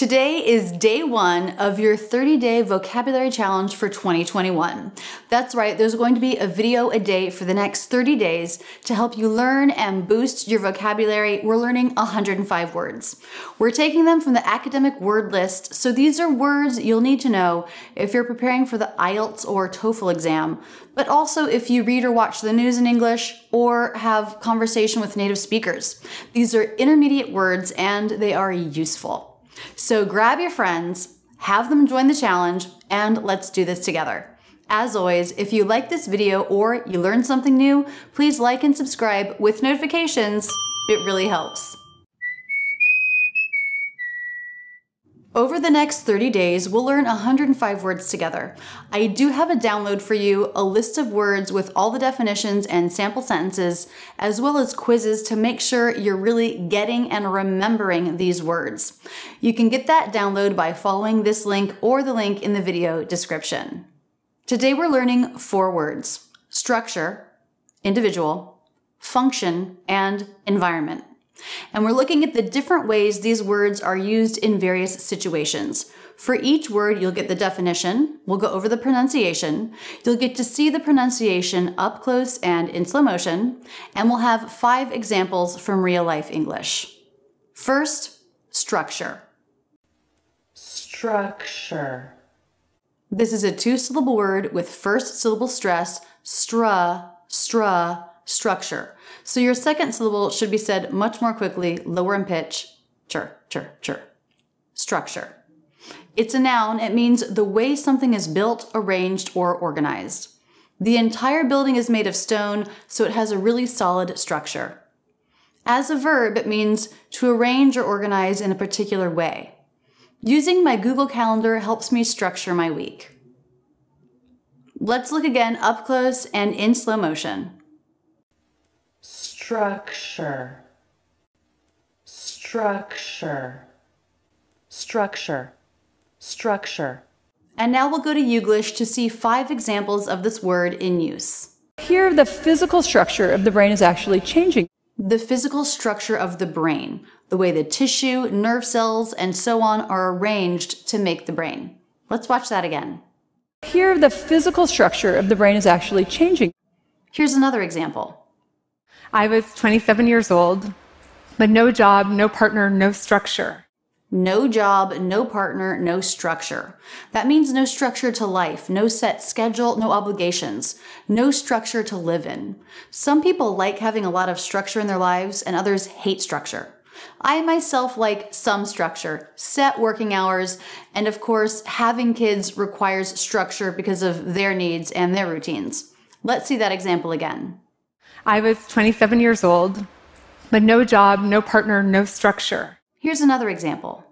Today is day one of your 30 day vocabulary challenge for 2021. That's right, there's going to be a video a day for the next 30 days to help you learn and boost your vocabulary. We're learning 105 words. We're taking them from the academic word list, so these are words you'll need to know if you're preparing for the IELTS or TOEFL exam, but also if you read or watch the news in English or have conversation with native speakers. These are intermediate words and they are useful. So grab your friends, have them join the challenge, and let's do this together. As always, if you like this video or you learned something new, please like and subscribe with notifications. It really helps. Over the next 30 days, we'll learn 105 words together. I do have a download for you, a list of words with all the definitions and sample sentences, as well as quizzes to make sure you're really getting and remembering these words. You can get that download by following this link or the link in the video description. Today we're learning four words, structure, individual, function, and environment. And we're looking at the different ways these words are used in various situations. For each word, you'll get the definition, we'll go over the pronunciation, you'll get to see the pronunciation up close and in slow motion, and we'll have five examples from real life English. First, structure. Structure. This is a two syllable word with first syllable stress, stra, stra, structure. So your second syllable should be said much more quickly, lower in pitch, chur, chur, chur. Structure. It's a noun. It means the way something is built, arranged, or organized. The entire building is made of stone, so it has a really solid structure. As a verb, it means to arrange or organize in a particular way. Using my Google Calendar helps me structure my week. Let's look again up close and in slow motion structure, structure, structure, structure. And now we'll go to Uglish to see five examples of this word in use. Here, the physical structure of the brain is actually changing. The physical structure of the brain, the way the tissue, nerve cells, and so on are arranged to make the brain. Let's watch that again. Here, the physical structure of the brain is actually changing. Here's another example. I was 27 years old, but no job, no partner, no structure. No job, no partner, no structure. That means no structure to life, no set schedule, no obligations, no structure to live in. Some people like having a lot of structure in their lives and others hate structure. I myself like some structure, set working hours, and of course, having kids requires structure because of their needs and their routines. Let's see that example again. I was 27 years old, but no job, no partner, no structure. Here's another example.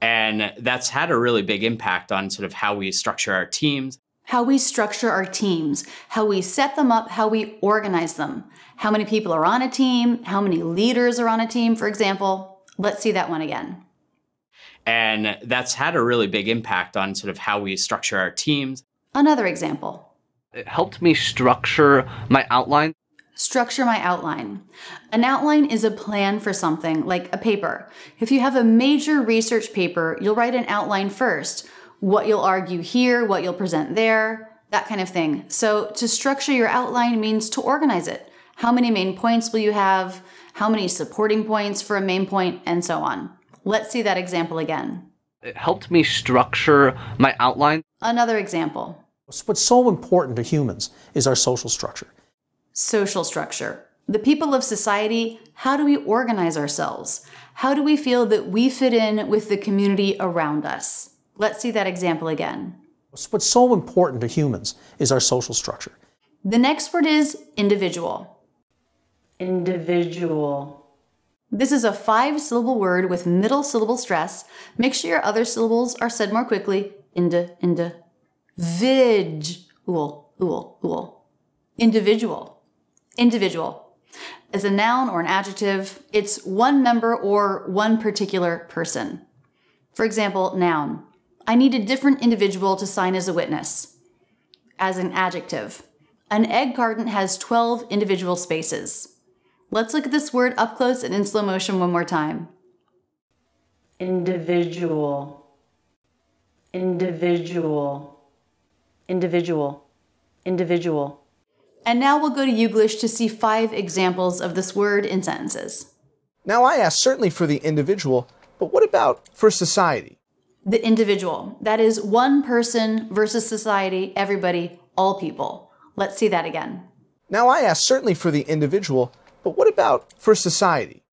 And that's had a really big impact on sort of how we structure our teams. How we structure our teams, how we set them up, how we organize them, how many people are on a team, how many leaders are on a team, for example. Let's see that one again. And that's had a really big impact on sort of how we structure our teams. Another example. It helped me structure my outline. Structure my outline. An outline is a plan for something, like a paper. If you have a major research paper, you'll write an outline first what you'll argue here, what you'll present there, that kind of thing. So, to structure your outline means to organize it. How many main points will you have? How many supporting points for a main point, and so on. Let's see that example again. It helped me structure my outline. Another example. What's so important to humans is our social structure social structure. The people of society, how do we organize ourselves? How do we feel that we fit in with the community around us? Let's see that example again. What's so important to humans is our social structure. The next word is individual. Individual. This is a five syllable word with middle syllable stress. Make sure your other syllables are said more quickly. Inda, inda. Vig. Ool, ool, ool. Individual. Individual. As a noun or an adjective, it's one member or one particular person. For example, noun. I need a different individual to sign as a witness. As an adjective, an egg carton has 12 individual spaces. Let's look at this word up close and in slow motion one more time. Individual. Individual. Individual. Individual. And now we'll go to Youglish to see five examples of this word in sentences. Now, I ask certainly for the individual, but what about for society? The individual. That is one person versus society, everybody, all people. Let's see that again. Now, I ask certainly for the individual, but what about for society?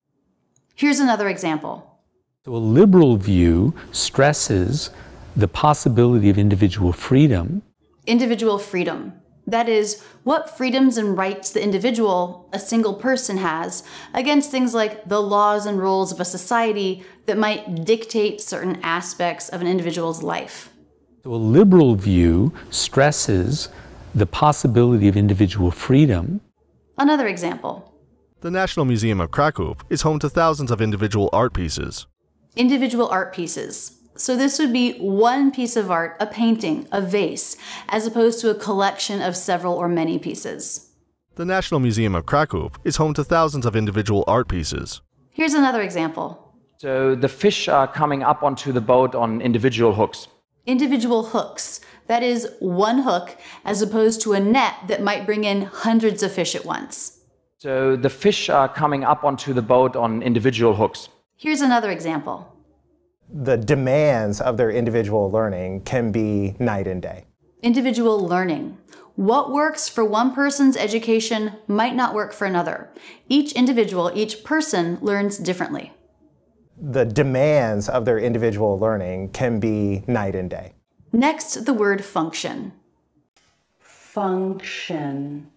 Here's another example. So, a liberal view stresses the possibility of individual freedom. Individual freedom. That is, what freedoms and rights the individual, a single person, has against things like the laws and rules of a society that might dictate certain aspects of an individual's life. So a liberal view stresses the possibility of individual freedom. Another example. The National Museum of Krakow is home to thousands of individual art pieces. Individual art pieces, so this would be one piece of art, a painting, a vase, as opposed to a collection of several or many pieces. The National Museum of Krakow is home to thousands of individual art pieces. Here's another example. So the fish are coming up onto the boat on individual hooks. Individual hooks. That is one hook as opposed to a net that might bring in hundreds of fish at once. So the fish are coming up onto the boat on individual hooks. Here's another example the demands of their individual learning can be night and day. Individual learning. What works for one person's education might not work for another. Each individual, each person learns differently. The demands of their individual learning can be night and day. Next, the word function. Function.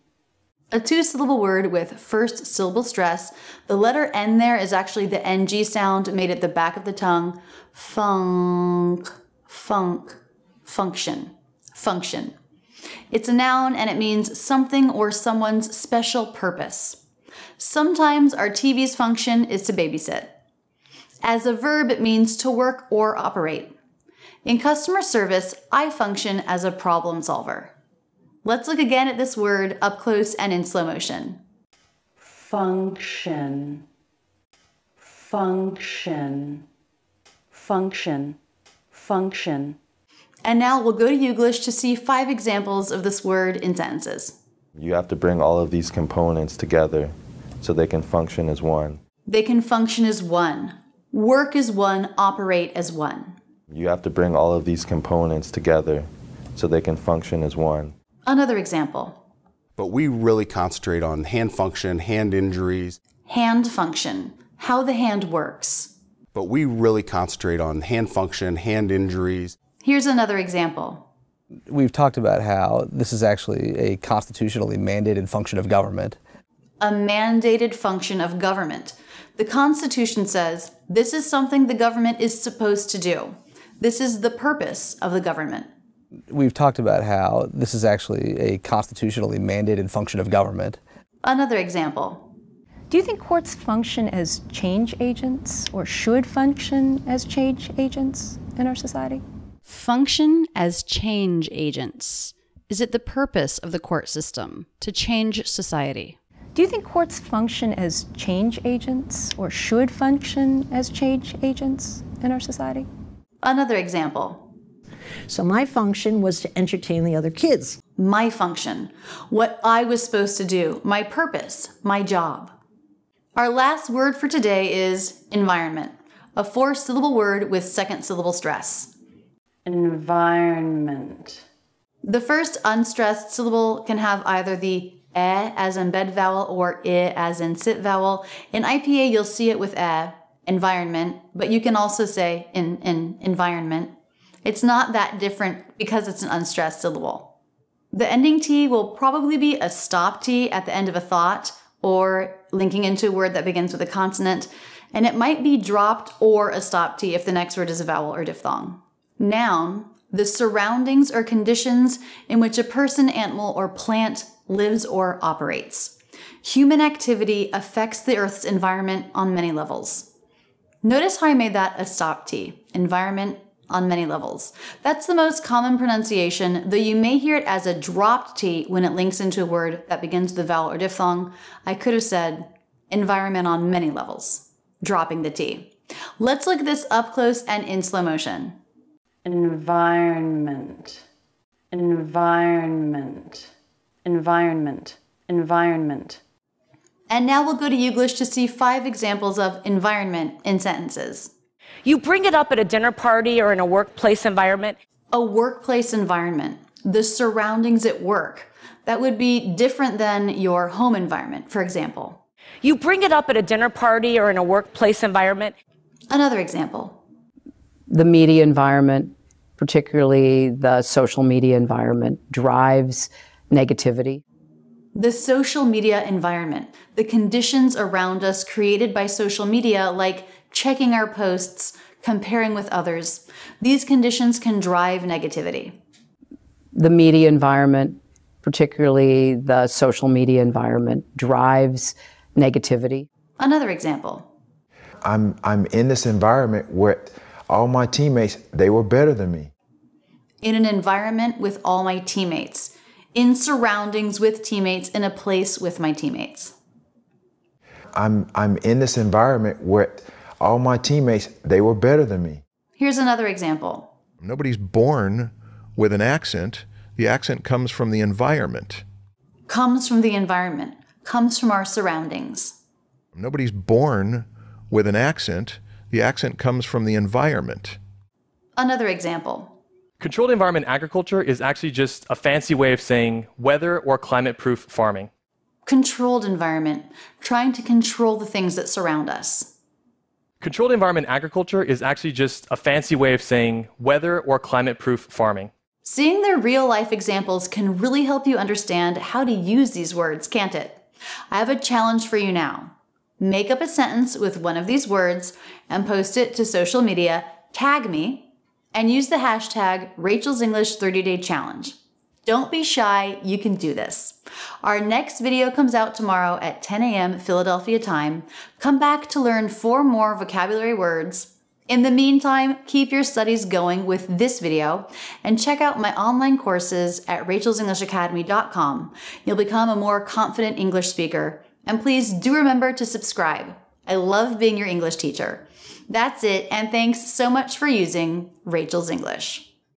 A two syllable word with first syllable stress. The letter N there is actually the NG sound made at the back of the tongue. Funk, funk, function, function. It's a noun and it means something or someone's special purpose. Sometimes our TV's function is to babysit. As a verb, it means to work or operate. In customer service, I function as a problem solver. Let's look again at this word up close and in slow motion. Function, function, function, function. And now we'll go to Youglish to see five examples of this word in sentences. You have to bring all of these components together so they can function as one. They can function as one. Work as one, operate as one. You have to bring all of these components together so they can function as one. Another example. But we really concentrate on hand function, hand injuries. Hand function, how the hand works. But we really concentrate on hand function, hand injuries. Here's another example. We've talked about how this is actually a constitutionally mandated function of government. A mandated function of government. The Constitution says this is something the government is supposed to do. This is the purpose of the government we've talked about how this is actually a constitutionally mandated function of government. Another example. Do you think courts function as change agents or should function as change agents in our society? Function as change agents. Is it the purpose of the court system to change society? Do you think courts function as change agents or should function as change agents in our society? Another example. So my function was to entertain the other kids. My function, what I was supposed to do, my purpose, my job. Our last word for today is environment, a four syllable word with second syllable stress. Environment. The first unstressed syllable can have either the eh as in bed vowel or i as in sit vowel. In IPA, you'll see it with eh, environment, but you can also say in, in environment. It's not that different because it's an unstressed syllable. The ending T will probably be a stop T at the end of a thought or linking into a word that begins with a consonant, and it might be dropped or a stop T if the next word is a vowel or diphthong. Noun, the surroundings or conditions in which a person, animal, or plant lives or operates. Human activity affects the Earth's environment on many levels. Notice how I made that a stop T, environment on many levels. That's the most common pronunciation, though you may hear it as a dropped T when it links into a word that begins with a vowel or diphthong. I could have said environment on many levels, dropping the T. Let's look at this up close and in slow motion. Environment, environment, environment, environment. And now we'll go to English to see five examples of environment in sentences. You bring it up at a dinner party or in a workplace environment. A workplace environment, the surroundings at work, that would be different than your home environment, for example. You bring it up at a dinner party or in a workplace environment. Another example the media environment, particularly the social media environment, drives negativity. The social media environment, the conditions around us created by social media, like checking our posts, comparing with others. These conditions can drive negativity. The media environment, particularly the social media environment, drives negativity. Another example. I'm, I'm in this environment where all my teammates, they were better than me. In an environment with all my teammates, in surroundings with teammates, in a place with my teammates. I'm, I'm in this environment where all my teammates, they were better than me. Here's another example. Nobody's born with an accent. The accent comes from the environment. Comes from the environment, comes from our surroundings. Nobody's born with an accent. The accent comes from the environment. Another example. Controlled environment agriculture is actually just a fancy way of saying weather or climate proof farming. Controlled environment, trying to control the things that surround us. Controlled environment agriculture is actually just a fancy way of saying weather or climate proof farming. Seeing their real life examples can really help you understand how to use these words, can't it? I have a challenge for you now. Make up a sentence with one of these words and post it to social media, tag me, and use the hashtag Rachel's English 30 Day Challenge. Don't be shy, you can do this. Our next video comes out tomorrow at 10 a.m. Philadelphia time. Come back to learn four more vocabulary words. In the meantime, keep your studies going with this video and check out my online courses at rachelsenglishacademy.com. You'll become a more confident English speaker. And please do remember to subscribe. I love being your English teacher. That's it, and thanks so much for using Rachel's English.